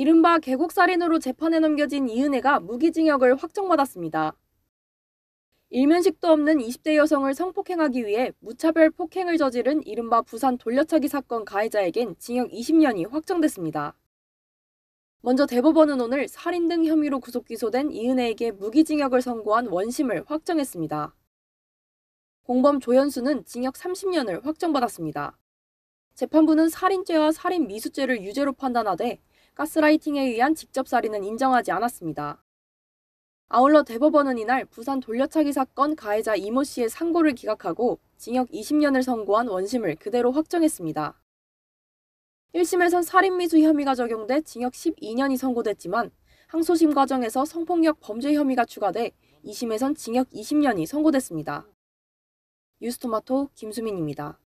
이른바 계곡살인으로 재판에 넘겨진 이은혜가 무기징역을 확정받았습니다. 일면식도 없는 20대 여성을 성폭행하기 위해 무차별 폭행을 저지른 이른바 부산 돌려차기 사건 가해자에겐 징역 20년이 확정됐습니다. 먼저 대법원은 오늘 살인 등 혐의로 구속 기소된 이은혜에게 무기징역을 선고한 원심을 확정했습니다. 공범 조현수는 징역 30년을 확정받았습니다. 재판부는 살인죄와 살인 미수죄를 유죄로 판단하되 가스라이팅에 의한 직접살인은 인정하지 않았습니다. 아울러 대법원은 이날 부산 돌려차기 사건 가해자 이모 씨의 상고를 기각하고 징역 20년을 선고한 원심을 그대로 확정했습니다. 1심에선 살인미수 혐의가 적용돼 징역 12년이 선고됐지만 항소심 과정에서 성폭력 범죄 혐의가 추가돼 2심에선 징역 20년이 선고됐습니다. 뉴스토마토 김수민입니다.